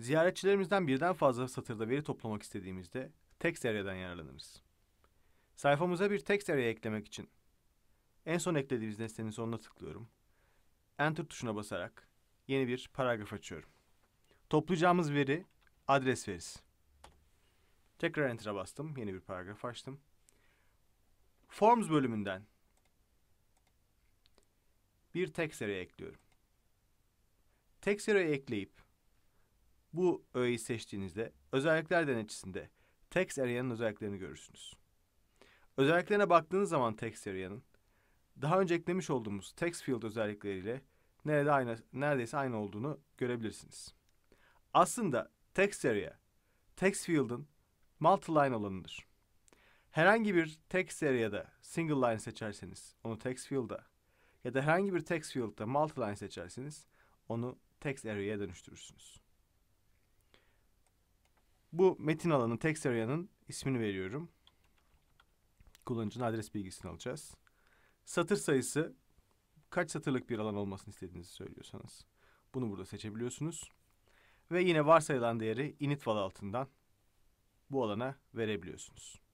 Ziyaretçilerimizden birden fazla satırda veri toplamak istediğimizde text area'dan yararlanırız. Sayfamıza bir text array eklemek için en son eklediğimiz nesnenin sonuna tıklıyorum. Enter tuşuna basarak yeni bir paragraf açıyorum. Toplayacağımız veri adres verisi. Tekrar Enter'a bastım. Yeni bir paragraf açtım. Forms bölümünden bir text array ekliyorum. Text array ekleyip bu öğeyi seçtiğinizde özellikler denetçisinde text area'nın özelliklerini görürsünüz. Özelliklerine baktığınız zaman text area'nın daha önce eklemiş olduğumuz text field özellikleriyle nerede aynı, neredeyse aynı olduğunu görebilirsiniz. Aslında text area, text field'ın multi-line olanıdır. Herhangi bir text area'da single line seçerseniz onu text field'a ya da herhangi bir text field'da multi-line seçerseniz onu text area'ya dönüştürürsünüz. Bu metin alanı text area'nın ismini veriyorum. Kullanıcının adres bilgisini alacağız. Satır sayısı kaç satırlık bir alan olmasını istediğinizi söylüyorsanız bunu burada seçebiliyorsunuz. Ve yine varsayılan değeri init val altından bu alana verebiliyorsunuz.